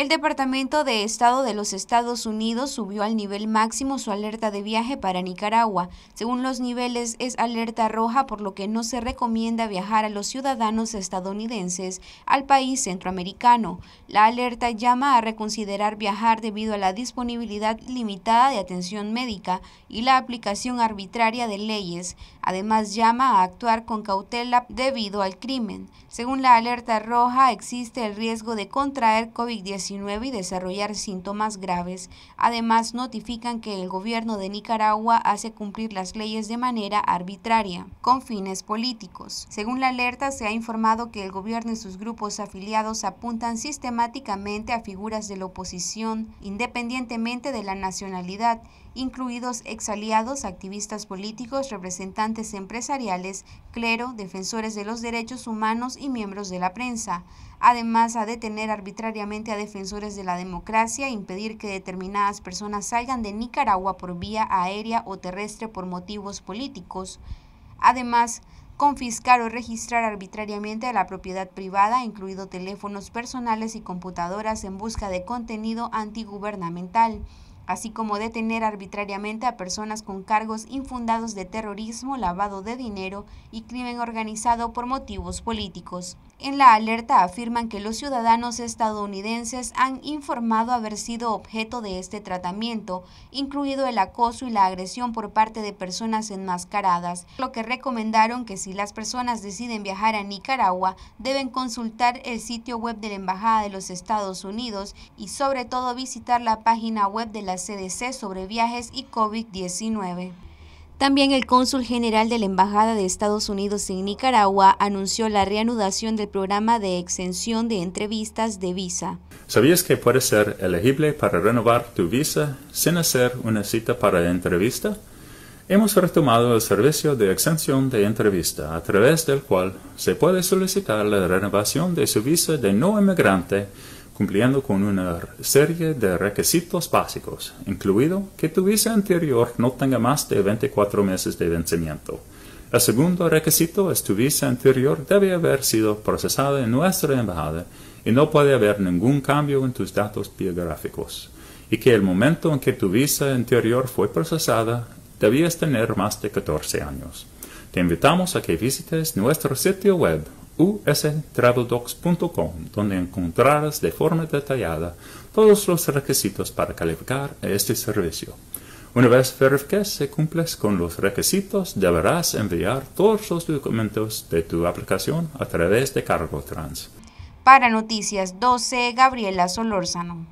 El Departamento de Estado de los Estados Unidos subió al nivel máximo su alerta de viaje para Nicaragua. Según los niveles es alerta roja, por lo que no se recomienda viajar a los ciudadanos estadounidenses al país centroamericano. La alerta llama a reconsiderar viajar debido a la disponibilidad limitada de atención médica y la aplicación arbitraria de leyes. Además llama a actuar con cautela debido al crimen. Según la alerta roja existe el riesgo de contraer COVID-19 y desarrollar síntomas graves. Además, notifican que el gobierno de Nicaragua hace cumplir las leyes de manera arbitraria, con fines políticos. Según la alerta, se ha informado que el gobierno y sus grupos afiliados apuntan sistemáticamente a figuras de la oposición, independientemente de la nacionalidad, incluidos exaliados, activistas políticos, representantes empresariales, clero, defensores de los derechos humanos y miembros de la prensa. Además, a detener arbitrariamente a defensores de la democracia e impedir que determinadas personas salgan de Nicaragua por vía aérea o terrestre por motivos políticos. Además, confiscar o registrar arbitrariamente a la propiedad privada, incluido teléfonos personales y computadoras en busca de contenido antigubernamental así como detener arbitrariamente a personas con cargos infundados de terrorismo, lavado de dinero y crimen organizado por motivos políticos. En la alerta afirman que los ciudadanos estadounidenses han informado haber sido objeto de este tratamiento, incluido el acoso y la agresión por parte de personas enmascaradas, lo que recomendaron que si las personas deciden viajar a Nicaragua, deben consultar el sitio web de la Embajada de los Estados Unidos y sobre todo visitar la página web de la CDC sobre viajes y COVID-19. También el cónsul general de la Embajada de Estados Unidos en Nicaragua anunció la reanudación del programa de exención de entrevistas de visa. ¿Sabías que puedes ser elegible para renovar tu visa sin hacer una cita para entrevista? Hemos retomado el servicio de exención de entrevista a través del cual se puede solicitar la renovación de su visa de no emigrante cumpliendo con una serie de requisitos básicos, incluido que tu visa anterior no tenga más de 24 meses de vencimiento. El segundo requisito es tu visa anterior debe haber sido procesada en nuestra embajada y no puede haber ningún cambio en tus datos biográficos, y que el momento en que tu visa anterior fue procesada debías tener más de 14 años. Te invitamos a que visites nuestro sitio web ustraveldocs.com, donde encontrarás de forma detallada todos los requisitos para calificar este servicio. Una vez que se cumples con los requisitos, deberás enviar todos los documentos de tu aplicación a través de CargoTrans. Para Noticias 12, Gabriela Solórzano.